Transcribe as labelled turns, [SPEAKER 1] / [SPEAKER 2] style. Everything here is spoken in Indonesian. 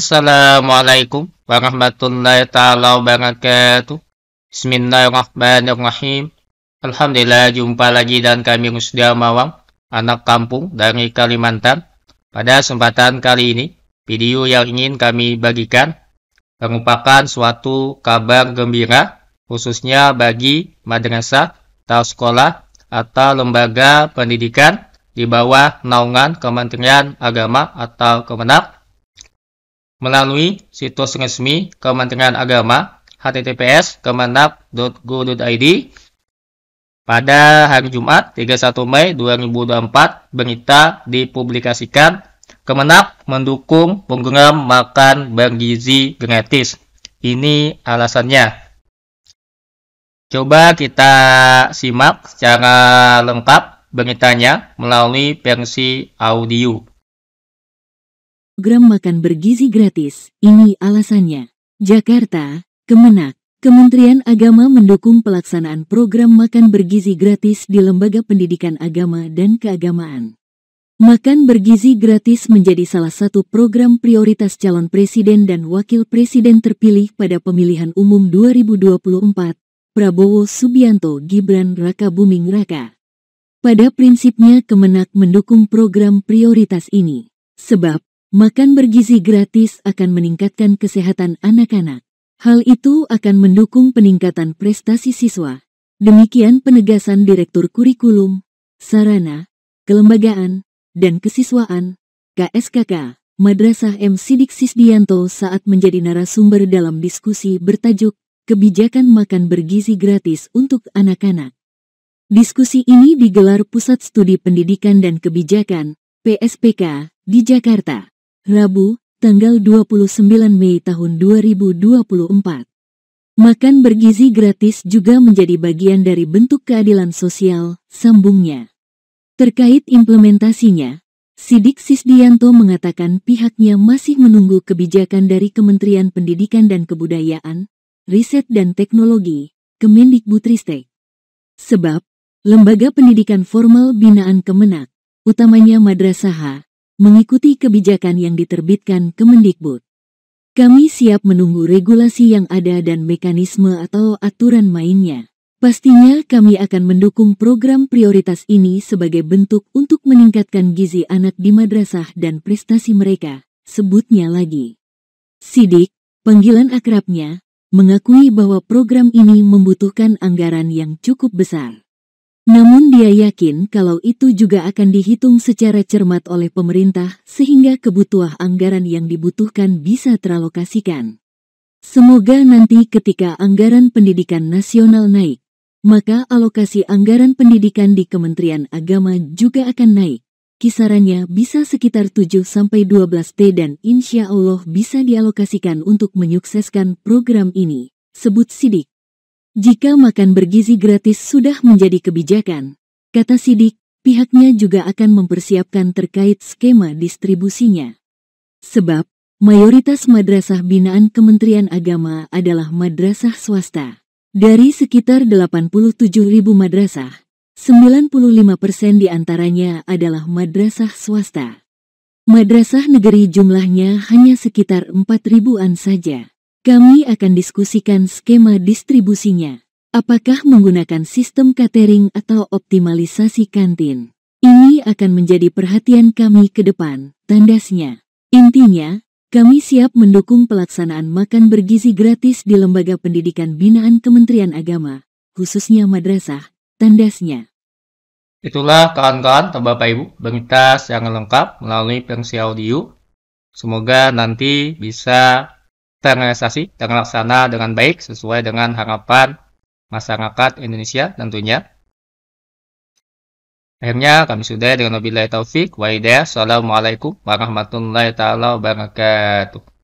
[SPEAKER 1] Assalamualaikum warahmatullahi taala wabarakatuh. Bismillahirrahmanirrahim. Alhamdulillah jumpa lagi dan kami sudah Mawang, anak kampung dari Kalimantan. Pada kesempatan kali ini, video yang ingin kami bagikan merupakan suatu kabar gembira khususnya bagi madrasah atau sekolah atau lembaga pendidikan di bawah naungan Kementerian Agama atau Kemenag melalui situs resmi Kementerian Agama https kemenap.go.id pada hari Jumat 31 Mei 2024 berita dipublikasikan Kemenap mendukung program makan bergizi gratis. Ini alasannya. Coba kita simak secara lengkap beritanya melalui versi audio
[SPEAKER 2] program makan bergizi gratis. Ini alasannya. Jakarta, Kemenak, Kementerian Agama mendukung pelaksanaan program makan bergizi gratis di Lembaga Pendidikan Agama dan Keagamaan. Makan bergizi gratis menjadi salah satu program prioritas calon presiden dan wakil presiden terpilih pada pemilihan umum 2024, Prabowo Subianto Gibran Raka Buming Raka. Pada prinsipnya Kemenak mendukung program prioritas ini, sebab Makan bergizi gratis akan meningkatkan kesehatan anak-anak. Hal itu akan mendukung peningkatan prestasi siswa. Demikian penegasan Direktur Kurikulum, Sarana, Kelembagaan, dan Kesiswaan, KSKK, Madrasah M. Sidik Sisdianto saat menjadi narasumber dalam diskusi bertajuk Kebijakan Makan Bergizi Gratis untuk Anak-anak. Diskusi ini digelar Pusat Studi Pendidikan dan Kebijakan, PSPK, di Jakarta. Rabu, tanggal 29 Mei tahun 2024. Makan bergizi gratis juga menjadi bagian dari bentuk keadilan sosial, sambungnya. Terkait implementasinya, Sidik Sisdianto mengatakan pihaknya masih menunggu kebijakan dari Kementerian Pendidikan dan Kebudayaan, Riset dan Teknologi, Kemendikbudristek. Sebab, lembaga pendidikan formal binaan Kemenak, utamanya Madrasah, mengikuti kebijakan yang diterbitkan Kemendikbud. Kami siap menunggu regulasi yang ada dan mekanisme atau aturan mainnya. Pastinya kami akan mendukung program prioritas ini sebagai bentuk untuk meningkatkan gizi anak di madrasah dan prestasi mereka, sebutnya lagi. Sidik, panggilan akrabnya, mengakui bahwa program ini membutuhkan anggaran yang cukup besar. Namun dia yakin kalau itu juga akan dihitung secara cermat oleh pemerintah sehingga kebutuhan anggaran yang dibutuhkan bisa teralokasikan. Semoga nanti ketika anggaran pendidikan nasional naik, maka alokasi anggaran pendidikan di Kementerian Agama juga akan naik. Kisarannya bisa sekitar 7-12 T dan insya Allah bisa dialokasikan untuk menyukseskan program ini, sebut Sidik. Jika makan bergizi gratis sudah menjadi kebijakan, kata Sidik, pihaknya juga akan mempersiapkan terkait skema distribusinya. Sebab, mayoritas madrasah binaan Kementerian Agama adalah madrasah swasta. Dari sekitar 87 ribu madrasah, 95 persen diantaranya adalah madrasah swasta. Madrasah negeri jumlahnya hanya sekitar 4 ribuan saja. Kami akan diskusikan skema distribusinya. Apakah menggunakan sistem catering atau optimalisasi kantin? Ini akan menjadi perhatian kami ke depan, tandasnya. Intinya, kami siap mendukung pelaksanaan makan bergizi gratis di Lembaga Pendidikan Binaan Kementerian Agama, khususnya madrasah, tandasnya.
[SPEAKER 1] Itulah kawan-kawan atau Bapak Ibu berita yang lengkap melalui versi audio. Semoga nanti bisa terrealisasi, dan terlaksana dengan baik sesuai dengan harapan masyarakat Indonesia tentunya. Akhirnya kami sudah dengan wabillahi taufik wa Assalamualaikum warahmatullahi taala wabarakatuh.